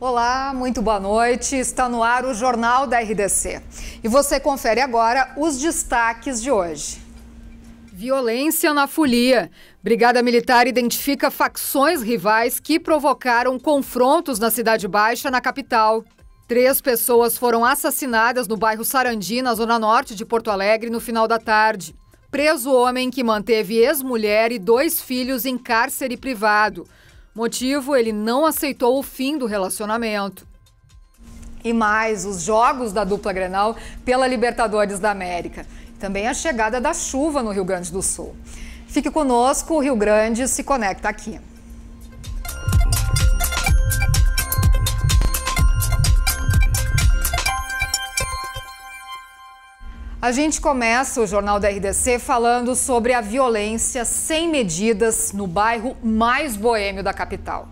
Olá, muito boa noite. Está no ar o Jornal da RDC. E você confere agora os destaques de hoje. Violência na folia. Brigada Militar identifica facções rivais que provocaram confrontos na Cidade Baixa, na capital. Três pessoas foram assassinadas no bairro Sarandi, na zona norte de Porto Alegre, no final da tarde. Preso homem que manteve ex-mulher e dois filhos em cárcere privado. Motivo: ele não aceitou o fim do relacionamento. E mais os jogos da dupla Grenal pela Libertadores da América. Também a chegada da chuva no Rio Grande do Sul. Fique conosco, o Rio Grande se conecta aqui. A gente começa o Jornal da RDC falando sobre a violência sem medidas no bairro mais boêmio da capital.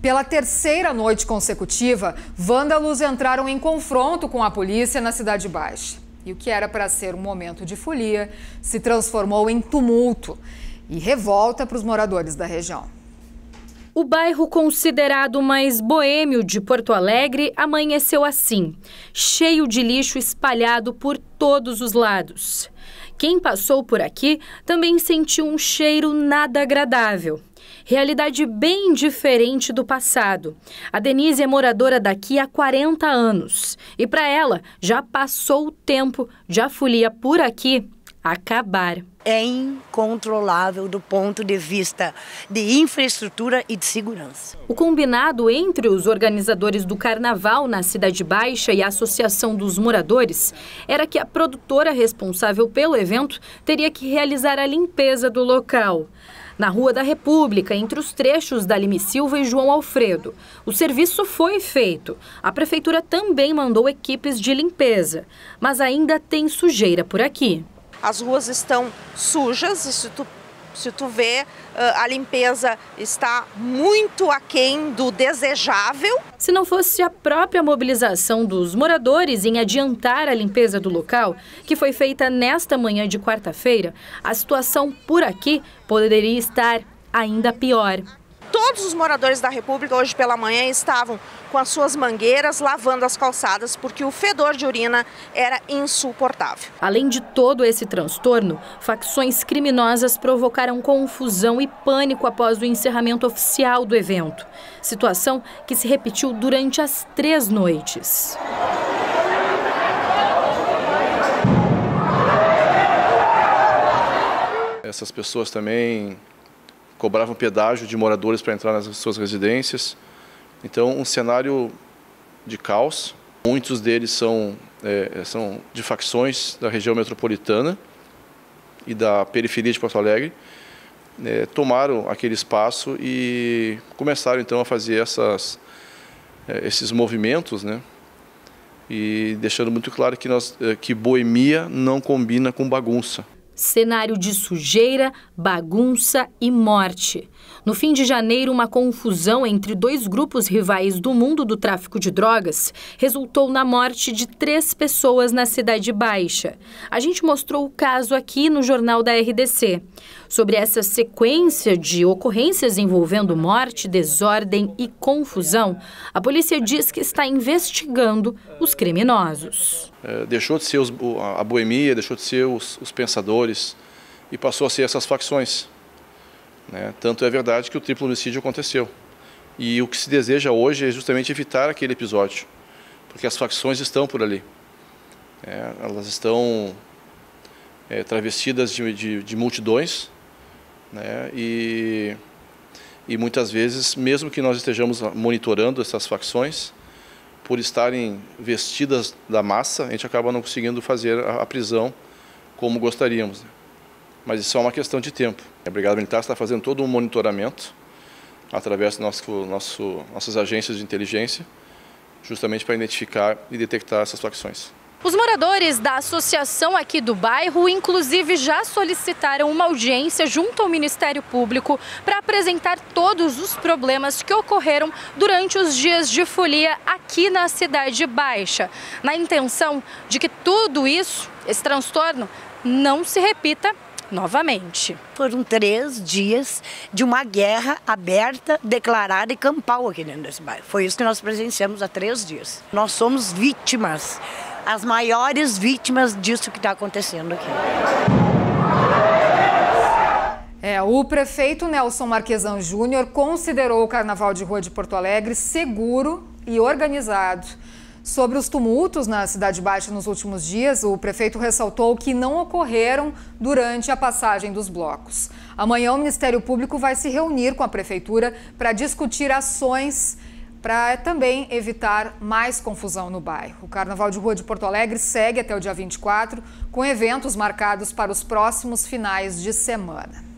Pela terceira noite consecutiva, vândalos entraram em confronto com a polícia na Cidade Baixa. E o que era para ser um momento de folia se transformou em tumulto e revolta para os moradores da região. O bairro considerado mais boêmio de Porto Alegre amanheceu assim, cheio de lixo espalhado por todos os lados. Quem passou por aqui também sentiu um cheiro nada agradável. Realidade bem diferente do passado. A Denise é moradora daqui há 40 anos e, para ela, já passou o tempo de a folia por aqui acabar é incontrolável do ponto de vista de infraestrutura e de segurança. O combinado entre os organizadores do carnaval na Cidade Baixa e a Associação dos Moradores era que a produtora responsável pelo evento teria que realizar a limpeza do local. Na Rua da República, entre os trechos da Lime Silva e João Alfredo. O serviço foi feito. A prefeitura também mandou equipes de limpeza, mas ainda tem sujeira por aqui as ruas estão sujas, e se tu, se tu vê, ah, a limpeza está muito aquém do desejável. Se não fosse a própria mobilização dos moradores em adiantar a limpeza do local, que foi feita nesta manhã de quarta-feira, a situação por aqui poderia estar ainda pior todos os moradores da República hoje pela manhã estavam com as suas mangueiras lavando as calçadas porque o fedor de urina era insuportável. Além de todo esse transtorno, facções criminosas provocaram confusão e pânico após o encerramento oficial do evento. Situação que se repetiu durante as três noites. Essas pessoas também cobravam pedágio de moradores para entrar nas suas residências. Então, um cenário de caos. Muitos deles são, é, é, são de facções da região metropolitana e da periferia de Porto Alegre. É, tomaram aquele espaço e começaram então a fazer essas, é, esses movimentos, né? E deixando muito claro que, nós, é, que boemia não combina com bagunça cenário de sujeira, bagunça e morte. No fim de janeiro, uma confusão entre dois grupos rivais do mundo do tráfico de drogas resultou na morte de três pessoas na Cidade Baixa. A gente mostrou o caso aqui no jornal da RDC. Sobre essa sequência de ocorrências envolvendo morte, desordem e confusão, a polícia diz que está investigando os criminosos. É, deixou de ser os, a boemia, deixou de ser os, os pensadores e passou a ser essas facções. Né? Tanto é verdade que o triplo homicídio aconteceu. E o que se deseja hoje é justamente evitar aquele episódio, porque as facções estão por ali. É, elas estão é, travestidas de, de, de multidões né? e, e muitas vezes, mesmo que nós estejamos monitorando essas facções, por estarem vestidas da massa, a gente acaba não conseguindo fazer a, a prisão como gostaríamos. Né? mas isso é uma questão de tempo. A Brigada Militar está fazendo todo um monitoramento através de nosso, nosso, nossas agências de inteligência, justamente para identificar e detectar essas facções. Os moradores da associação aqui do bairro, inclusive, já solicitaram uma audiência junto ao Ministério Público para apresentar todos os problemas que ocorreram durante os dias de folia aqui na Cidade Baixa, na intenção de que tudo isso, esse transtorno, não se repita novamente. Foram três dias de uma guerra aberta, declarada e campal aqui dentro desse bairro. Foi isso que nós presenciamos há três dias. Nós somos vítimas, as maiores vítimas disso que está acontecendo aqui. É, o prefeito Nelson Marquesão Júnior considerou o Carnaval de Rua de Porto Alegre seguro e organizado. Sobre os tumultos na Cidade Baixa nos últimos dias, o prefeito ressaltou que não ocorreram durante a passagem dos blocos. Amanhã, o Ministério Público vai se reunir com a prefeitura para discutir ações para também evitar mais confusão no bairro. O Carnaval de Rua de Porto Alegre segue até o dia 24, com eventos marcados para os próximos finais de semana.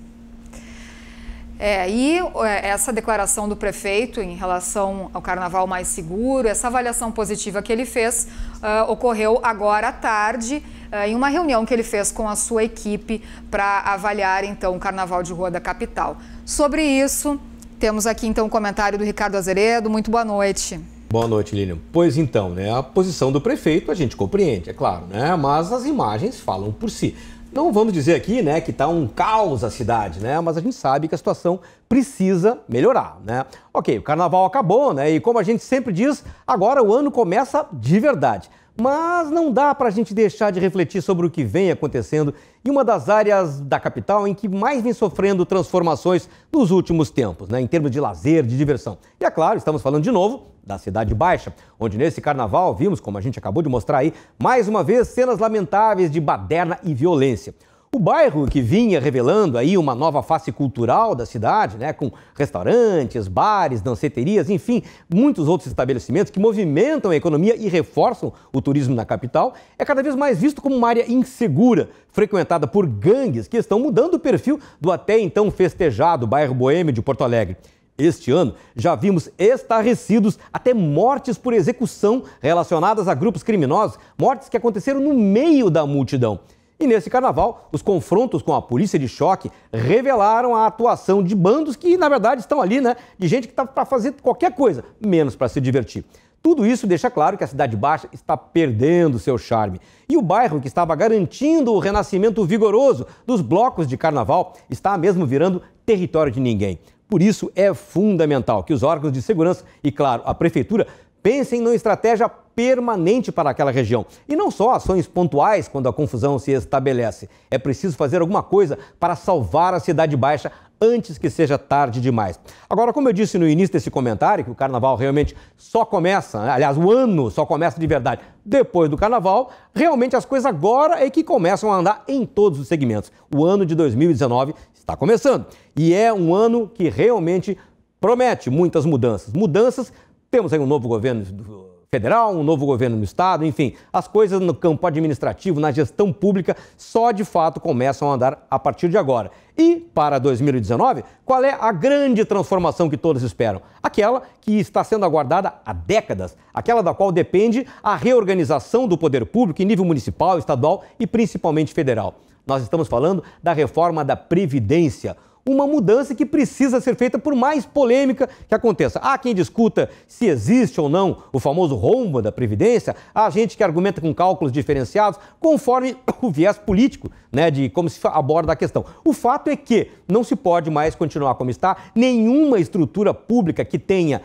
É, e é, essa declaração do prefeito em relação ao carnaval mais seguro, essa avaliação positiva que ele fez, uh, ocorreu agora à tarde, uh, em uma reunião que ele fez com a sua equipe para avaliar então o carnaval de rua da capital. Sobre isso, temos aqui então o um comentário do Ricardo Azeredo. Muito boa noite. Boa noite, Lilian. Pois então, né, a posição do prefeito a gente compreende, é claro, né, mas as imagens falam por si. Não vamos dizer aqui, né, que está um caos a cidade, né? Mas a gente sabe que a situação precisa melhorar, né? Ok, o carnaval acabou, né? E como a gente sempre diz, agora o ano começa de verdade. Mas não dá para a gente deixar de refletir sobre o que vem acontecendo e uma das áreas da capital em que mais vem sofrendo transformações nos últimos tempos, né, em termos de lazer, de diversão. E é claro, estamos falando de novo da Cidade Baixa, onde nesse carnaval vimos, como a gente acabou de mostrar aí, mais uma vez cenas lamentáveis de baderna e violência. O bairro que vinha revelando aí uma nova face cultural da cidade, né, com restaurantes, bares, danceterias, enfim, muitos outros estabelecimentos que movimentam a economia e reforçam o turismo na capital, é cada vez mais visto como uma área insegura, frequentada por gangues que estão mudando o perfil do até então festejado bairro boêmio de Porto Alegre. Este ano, já vimos estarrecidos até mortes por execução relacionadas a grupos criminosos, mortes que aconteceram no meio da multidão. E nesse carnaval, os confrontos com a polícia de choque revelaram a atuação de bandos que, na verdade, estão ali, né? De gente que está para fazer qualquer coisa, menos para se divertir. Tudo isso deixa claro que a Cidade Baixa está perdendo seu charme. E o bairro que estava garantindo o renascimento vigoroso dos blocos de carnaval está mesmo virando território de ninguém. Por isso é fundamental que os órgãos de segurança e, claro, a prefeitura pensem numa estratégia permanente para aquela região. E não só ações pontuais quando a confusão se estabelece. É preciso fazer alguma coisa para salvar a Cidade Baixa antes que seja tarde demais. Agora, como eu disse no início desse comentário, que o carnaval realmente só começa, né? aliás, o ano só começa de verdade depois do carnaval, realmente as coisas agora é que começam a andar em todos os segmentos. O ano de 2019 está começando e é um ano que realmente promete muitas mudanças. Mudanças, temos aí um novo governo do federal, um novo governo no estado, enfim, as coisas no campo administrativo, na gestão pública, só de fato começam a andar a partir de agora. E para 2019, qual é a grande transformação que todos esperam? Aquela que está sendo aguardada há décadas, aquela da qual depende a reorganização do poder público em nível municipal, estadual e principalmente federal. Nós estamos falando da reforma da Previdência uma mudança que precisa ser feita por mais polêmica que aconteça. Há quem discuta se existe ou não o famoso rombo da Previdência, há gente que argumenta com cálculos diferenciados, conforme o viés político, né, de como se aborda a questão. O fato é que não se pode mais continuar como está, nenhuma estrutura pública que tenha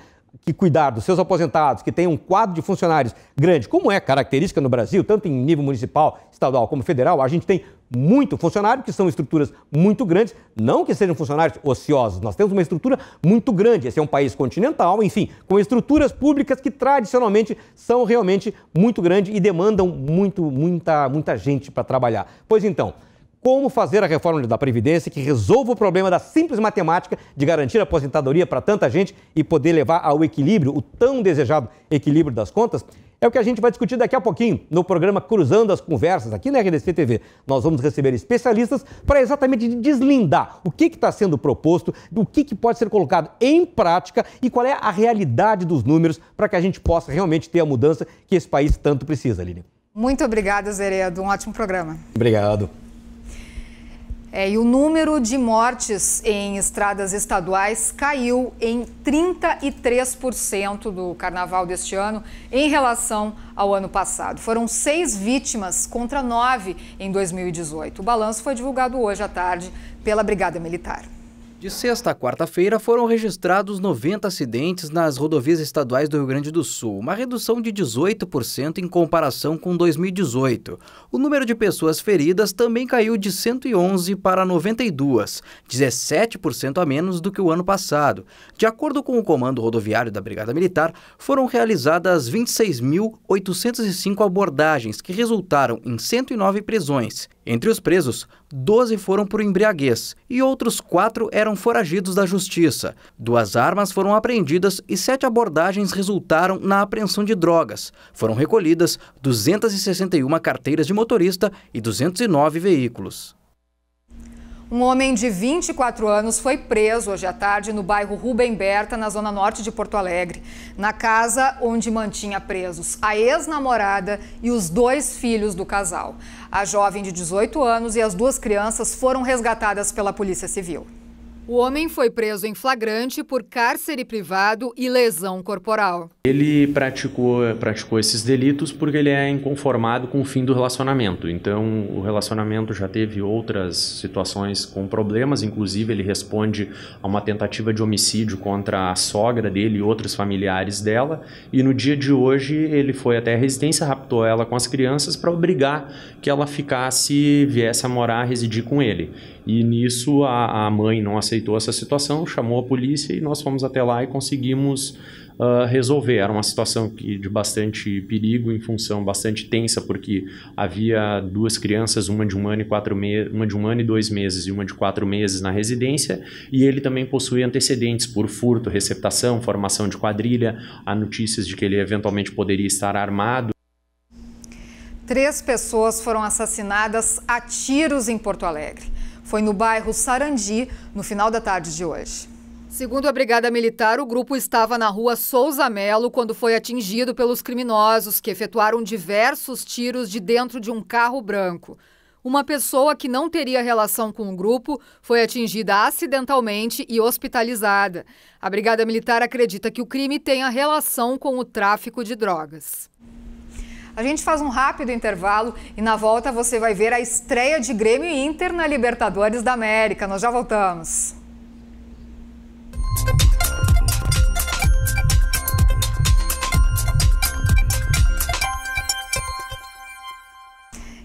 que cuidar dos seus aposentados, que tem um quadro de funcionários grande, como é característica no Brasil, tanto em nível municipal, estadual como federal, a gente tem muito funcionário, que são estruturas muito grandes, não que sejam funcionários ociosos, nós temos uma estrutura muito grande, esse é um país continental, enfim, com estruturas públicas que tradicionalmente são realmente muito grandes e demandam muito, muita, muita gente para trabalhar. Pois então, como fazer a reforma da Previdência que resolva o problema da simples matemática de garantir a aposentadoria para tanta gente e poder levar ao equilíbrio, o tão desejado equilíbrio das contas, é o que a gente vai discutir daqui a pouquinho no programa Cruzando as Conversas, aqui na RDC TV. Nós vamos receber especialistas para exatamente deslindar o que está sendo proposto, o que, que pode ser colocado em prática e qual é a realidade dos números para que a gente possa realmente ter a mudança que esse país tanto precisa, Lili. Muito obrigada, Zeredo. É um ótimo programa. Obrigado. É, e o número de mortes em estradas estaduais caiu em 33% do carnaval deste ano em relação ao ano passado. Foram seis vítimas contra nove em 2018. O balanço foi divulgado hoje à tarde pela Brigada Militar. De sexta a quarta-feira foram registrados 90 acidentes nas rodovias estaduais do Rio Grande do Sul, uma redução de 18% em comparação com 2018. O número de pessoas feridas também caiu de 111 para 92, 17% a menos do que o ano passado. De acordo com o Comando Rodoviário da Brigada Militar, foram realizadas 26.805 abordagens, que resultaram em 109 prisões entre os presos, 12 foram por embriaguez e outros quatro eram foragidos da justiça. Duas armas foram apreendidas e sete abordagens resultaram na apreensão de drogas. Foram recolhidas 261 carteiras de motorista e 209 veículos. Um homem de 24 anos foi preso hoje à tarde no bairro Rubem Berta, na zona norte de Porto Alegre, na casa onde mantinha presos a ex-namorada e os dois filhos do casal. A jovem de 18 anos e as duas crianças foram resgatadas pela Polícia Civil. O homem foi preso em flagrante por cárcere privado e lesão corporal. Ele praticou, praticou esses delitos porque ele é inconformado com o fim do relacionamento. Então, o relacionamento já teve outras situações com problemas, inclusive ele responde a uma tentativa de homicídio contra a sogra dele e outros familiares dela. E no dia de hoje, ele foi até a residência, raptou ela com as crianças para obrigar que ela ficasse, viesse a morar, a residir com ele. E nisso a, a mãe não aceitou essa situação, chamou a polícia e nós fomos até lá e conseguimos uh, resolver. Era uma situação que, de bastante perigo, em função bastante tensa, porque havia duas crianças, uma de um ano e quatro meses, uma de um ano e dois meses e uma de quatro meses na residência, e ele também possuía antecedentes por furto, receptação, formação de quadrilha, há notícias de que ele eventualmente poderia estar armado. Três pessoas foram assassinadas a tiros em Porto Alegre foi no bairro Sarandi, no final da tarde de hoje. Segundo a Brigada Militar, o grupo estava na rua Souza Melo quando foi atingido pelos criminosos que efetuaram diversos tiros de dentro de um carro branco. Uma pessoa que não teria relação com o grupo foi atingida acidentalmente e hospitalizada. A Brigada Militar acredita que o crime tenha relação com o tráfico de drogas. A gente faz um rápido intervalo e na volta você vai ver a estreia de Grêmio e Inter na Libertadores da América. Nós já voltamos.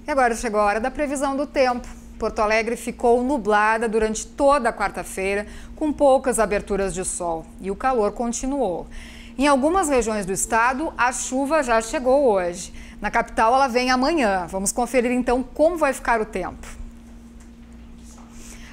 E agora chegou a hora da previsão do tempo. Porto Alegre ficou nublada durante toda a quarta-feira, com poucas aberturas de sol, e o calor continuou. Em algumas regiões do estado, a chuva já chegou hoje. Na capital, ela vem amanhã. Vamos conferir então como vai ficar o tempo.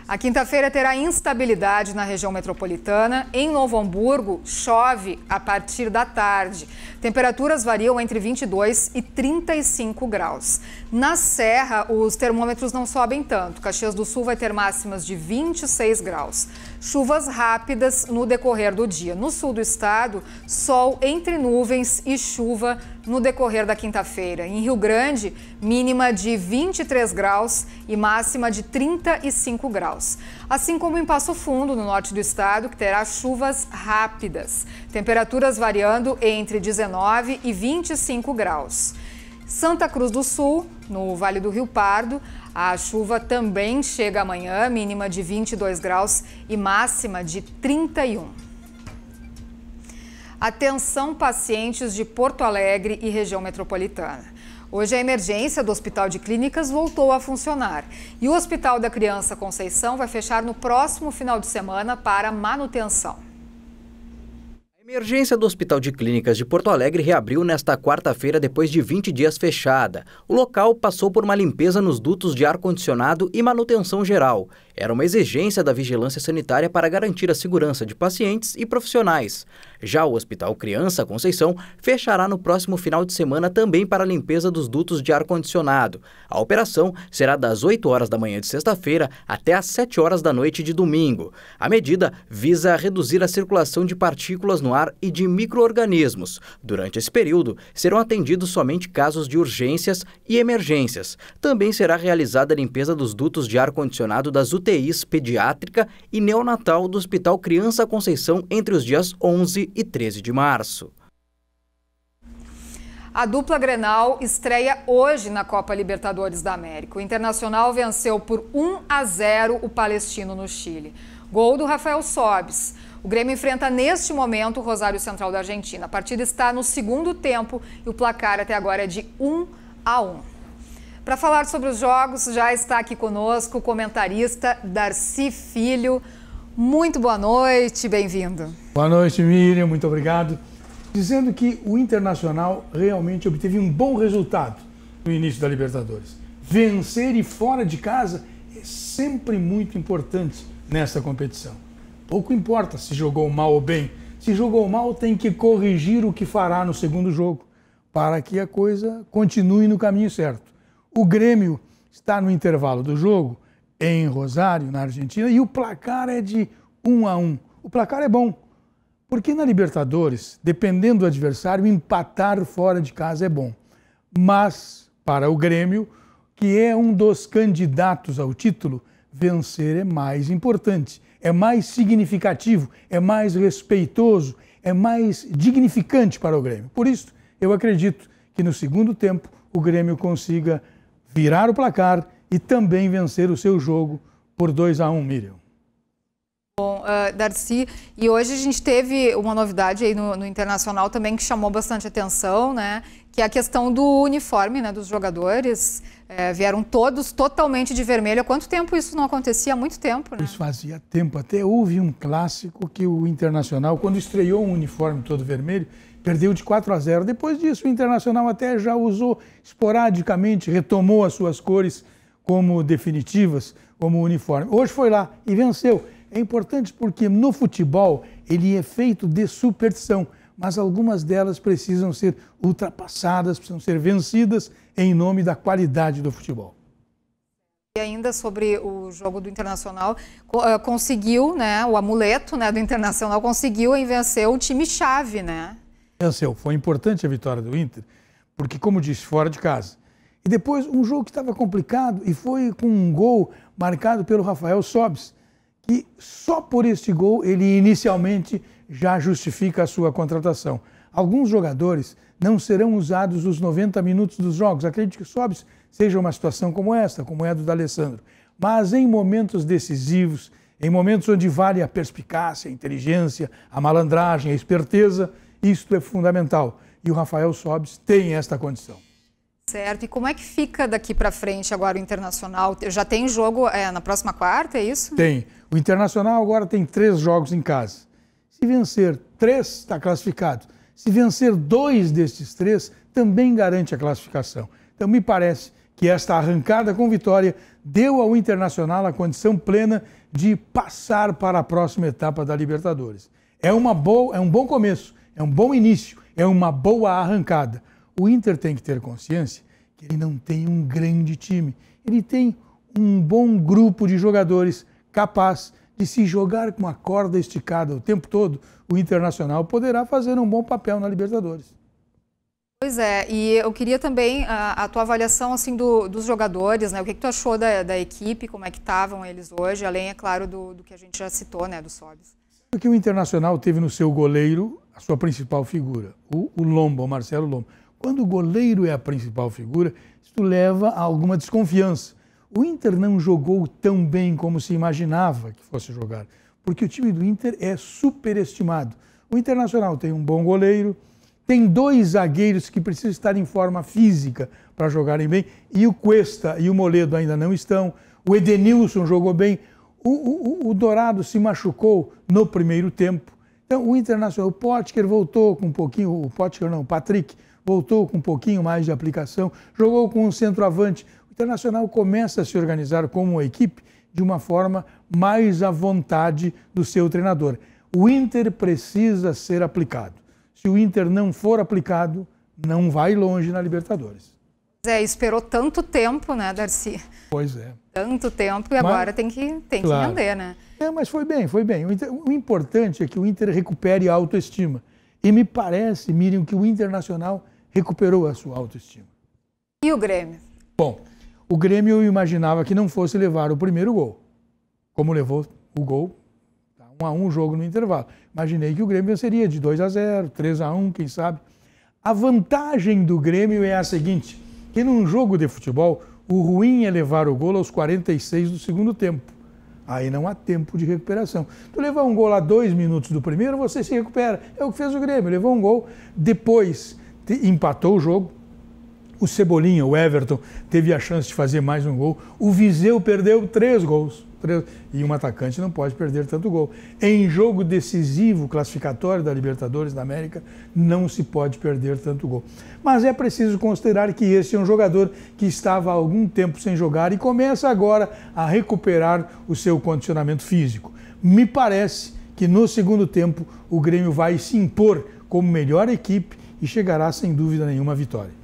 A quinta-feira terá instabilidade na região metropolitana. Em Novo Hamburgo, chove a partir da tarde. Temperaturas variam entre 22 e 35 graus. Na Serra, os termômetros não sobem tanto. Caxias do Sul vai ter máximas de 26 graus chuvas rápidas no decorrer do dia. No sul do estado, sol entre nuvens e chuva no decorrer da quinta-feira. Em Rio Grande, mínima de 23 graus e máxima de 35 graus. Assim como em Passo Fundo, no norte do estado, que terá chuvas rápidas. Temperaturas variando entre 19 e 25 graus. Santa Cruz do Sul, no Vale do Rio Pardo, a chuva também chega amanhã, mínima de 22 graus e máxima de 31. Atenção pacientes de Porto Alegre e região metropolitana. Hoje a emergência do Hospital de Clínicas voltou a funcionar e o Hospital da Criança Conceição vai fechar no próximo final de semana para manutenção. Emergência do Hospital de Clínicas de Porto Alegre reabriu nesta quarta-feira depois de 20 dias fechada. O local passou por uma limpeza nos dutos de ar-condicionado e manutenção geral era uma exigência da vigilância sanitária para garantir a segurança de pacientes e profissionais. Já o Hospital Criança Conceição fechará no próximo final de semana também para a limpeza dos dutos de ar-condicionado. A operação será das 8 horas da manhã de sexta-feira até às 7 horas da noite de domingo. A medida visa reduzir a circulação de partículas no ar e de micro-organismos. Durante esse período, serão atendidos somente casos de urgências e emergências. Também será realizada a limpeza dos dutos de ar-condicionado das UTIs UTIs pediátrica e neonatal do Hospital Criança Conceição entre os dias 11 e 13 de março. A dupla Grenal estreia hoje na Copa Libertadores da América. O Internacional venceu por 1 a 0 o Palestino no Chile. Gol do Rafael Sobes. O Grêmio enfrenta neste momento o Rosário Central da Argentina. A partida está no segundo tempo e o placar até agora é de 1 a 1. Para falar sobre os jogos, já está aqui conosco o comentarista Darcy Filho. Muito boa noite, bem-vindo. Boa noite, Miriam, muito obrigado. Dizendo que o Internacional realmente obteve um bom resultado no início da Libertadores. Vencer e fora de casa é sempre muito importante nessa competição. Pouco importa se jogou mal ou bem. Se jogou mal, tem que corrigir o que fará no segundo jogo para que a coisa continue no caminho certo. O Grêmio está no intervalo do jogo em Rosário, na Argentina, e o placar é de 1 a 1. O placar é bom, porque na Libertadores, dependendo do adversário, empatar fora de casa é bom. Mas para o Grêmio, que é um dos candidatos ao título, vencer é mais importante, é mais significativo, é mais respeitoso, é mais dignificante para o Grêmio. Por isso, eu acredito que no segundo tempo o Grêmio consiga virar o placar e também vencer o seu jogo por 2 a 1 um, Miriam. Bom, uh, Darcy, e hoje a gente teve uma novidade aí no, no, Internacional também que chamou bastante atenção, né? Que é a questão do uniforme né, dos jogadores. É, vieram todos totalmente de vermelho. Há quanto tempo isso não acontecia? Há muito tempo, né? Isso fazia tempo. Até houve um clássico que o Internacional, quando estreou um uniforme todo vermelho, Perdeu de 4 a 0. Depois disso, o Internacional até já usou esporadicamente, retomou as suas cores como definitivas, como uniforme. Hoje foi lá e venceu. É importante porque no futebol ele é feito de superstição, mas algumas delas precisam ser ultrapassadas, precisam ser vencidas em nome da qualidade do futebol. E ainda sobre o jogo do Internacional, eh, conseguiu, né, o amuleto, né, do Internacional conseguiu em vencer o time chave, né? Ansel, foi importante a vitória do Inter, porque, como disse, fora de casa. E depois, um jogo que estava complicado e foi com um gol marcado pelo Rafael Sobes, que só por este gol ele inicialmente já justifica a sua contratação. Alguns jogadores não serão usados os 90 minutos dos jogos. Acredito que Sobes seja uma situação como esta, como é a do D'Alessandro. Mas em momentos decisivos, em momentos onde vale a perspicácia, a inteligência, a malandragem, a esperteza, isto é fundamental. E o Rafael Sobes tem esta condição. Certo. E como é que fica daqui para frente agora o Internacional? Já tem jogo é, na próxima quarta, é isso? Tem. O Internacional agora tem três jogos em casa. Se vencer três, está classificado. Se vencer dois destes três, também garante a classificação. Então, me parece que esta arrancada com vitória deu ao Internacional a condição plena de passar para a próxima etapa da Libertadores. É, uma boa, é um bom começo, é um bom início, é uma boa arrancada. O Inter tem que ter consciência que ele não tem um grande time. Ele tem um bom grupo de jogadores capaz de se jogar com a corda esticada o tempo todo, o Internacional poderá fazer um bom papel na Libertadores. Pois é, e eu queria também a, ah, a tua avaliação assim do, dos jogadores, né? O que, que tu achou da, da equipe, como é que estavam eles hoje, além, é claro, do, do, que a gente já citou, né, do Sobis. O que o Internacional teve no seu goleiro a sua principal figura, o, o o Marcelo Lombo. Quando o goleiro é a principal figura, isso leva a alguma desconfiança. O Inter não jogou tão bem como se imaginava que fosse jogar, porque o time do Inter é superestimado. O Internacional tem um bom goleiro, tem dois zagueiros que precisam estar em forma física para jogarem bem, e o Cuesta e o Moledo ainda não estão. O Edenilson jogou bem. O, o, o Dourado se machucou no primeiro tempo. Então, o Internacional, o Potker voltou com um pouquinho, o Potker não, o Patrick voltou com um pouquinho mais de aplicação, jogou com um centroavante. O Internacional começa a se organizar como uma equipe de uma forma mais à vontade do seu treinador. O Inter precisa ser aplicado. Se o Inter não for aplicado, não vai longe na Libertadores. É, esperou tanto tempo, né, Darcy? Pois é. Tanto tempo e mas, agora tem que tem claro. que render, né? É, mas foi bem, foi bem. O, Inter, o, importante é que o Inter recupere a autoestima. E me parece, Miriam, que o Internacional recuperou a sua autoestima. E o Grêmio? Bom, o Grêmio eu imaginava que não fosse levar o primeiro gol. Como levou o gol, tá, um a um jogo no intervalo. Imaginei que o Grêmio seria de 2 a 0, 3 a 1, quem sabe. A vantagem do Grêmio é a seguinte que num jogo de futebol, o ruim é levar o gol aos 46 do segundo tempo. Aí não há tempo de recuperação. Tu levar um gol a dois minutos do primeiro, você se recupera. É o que fez o Grêmio, levou um gol, depois empatou o jogo. O Cebolinha, o Everton, teve a chance de fazer mais um gol. O Viseu perdeu três gols. E um atacante não pode perder tanto gol. Em jogo decisivo, classificatório da Libertadores da América, não se pode perder tanto gol. Mas é preciso considerar que esse é um jogador que estava há algum tempo sem jogar e começa agora a recuperar o seu condicionamento físico. Me parece que no segundo tempo o Grêmio vai se impor como melhor equipe e chegará sem dúvida nenhuma à vitória.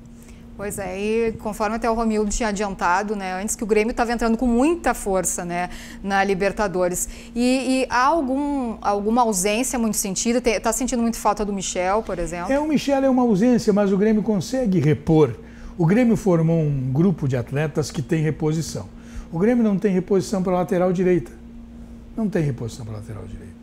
Pois é, e conforme até o Romildo tinha adiantado, né, antes que o Grêmio estava entrando com muita força né, na Libertadores. E, e há algum, alguma ausência muito sentida? Está sentindo muito falta do Michel, por exemplo? É, o Michel é uma ausência, mas o Grêmio consegue repor. O Grêmio formou um grupo de atletas que tem reposição. O Grêmio não tem reposição para a lateral direita. Não tem reposição para a lateral direita.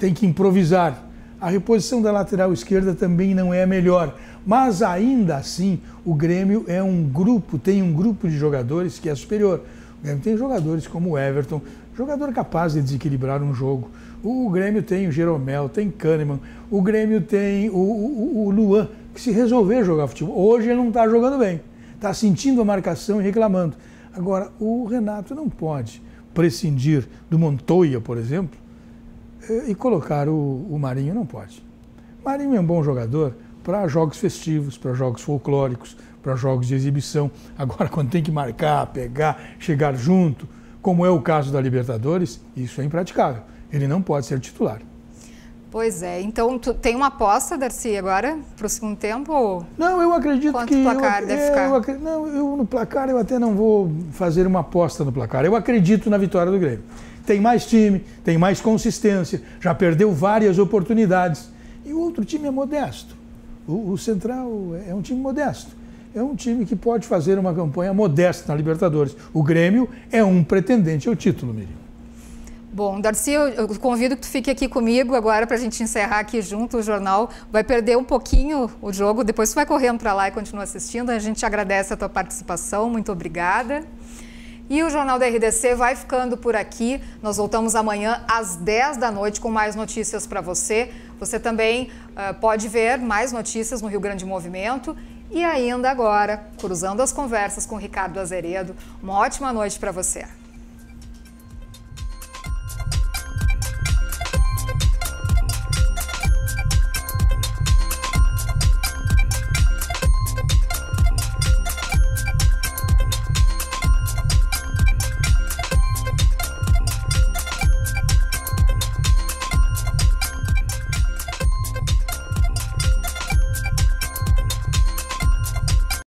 Tem que improvisar. A reposição da lateral esquerda também não é a melhor, mas ainda assim o Grêmio é um grupo, tem um grupo de jogadores que é superior. O Grêmio tem jogadores como o Everton, jogador capaz de desequilibrar um jogo. O Grêmio tem o Jeromel, tem Kahneman, o Grêmio tem o, o, o Luan, que se resolver jogar futebol. Hoje ele não está jogando bem, está sentindo a marcação e reclamando. Agora, o Renato não pode prescindir do Montoya, por exemplo, e colocar o, o Marinho não pode. Marinho é um bom jogador para jogos festivos, para jogos folclóricos, para jogos de exibição. Agora, quando tem que marcar, pegar, chegar junto, como é o caso da Libertadores, isso é impraticável. Ele não pode ser titular. Pois é. Então, tu tem uma aposta, Darcy, agora para o segundo tempo? Não, eu acredito Quanto que... Quanto placar eu, deve é, ficar? Eu não, eu, no placar eu até não vou fazer uma aposta no placar. Eu acredito na vitória do Grêmio tem mais time, tem mais consistência, já perdeu várias oportunidades. E o outro time é modesto. O, o Central é, é um time modesto. É um time que pode fazer uma campanha modesta na Libertadores. O Grêmio é um pretendente ao título, Miriam. Bom, Darcy, eu convido que tu fique aqui comigo agora para a gente encerrar aqui junto o jornal. Vai perder um pouquinho o jogo, depois tu vai correndo para lá e continua assistindo. A gente agradece a tua participação, muito obrigada. E o Jornal da RDC vai ficando por aqui. Nós voltamos amanhã às 10 da noite com mais notícias para você. Você também uh, pode ver mais notícias no Rio Grande Movimento. E ainda agora, cruzando as conversas com Ricardo Azeredo. Uma ótima noite para você.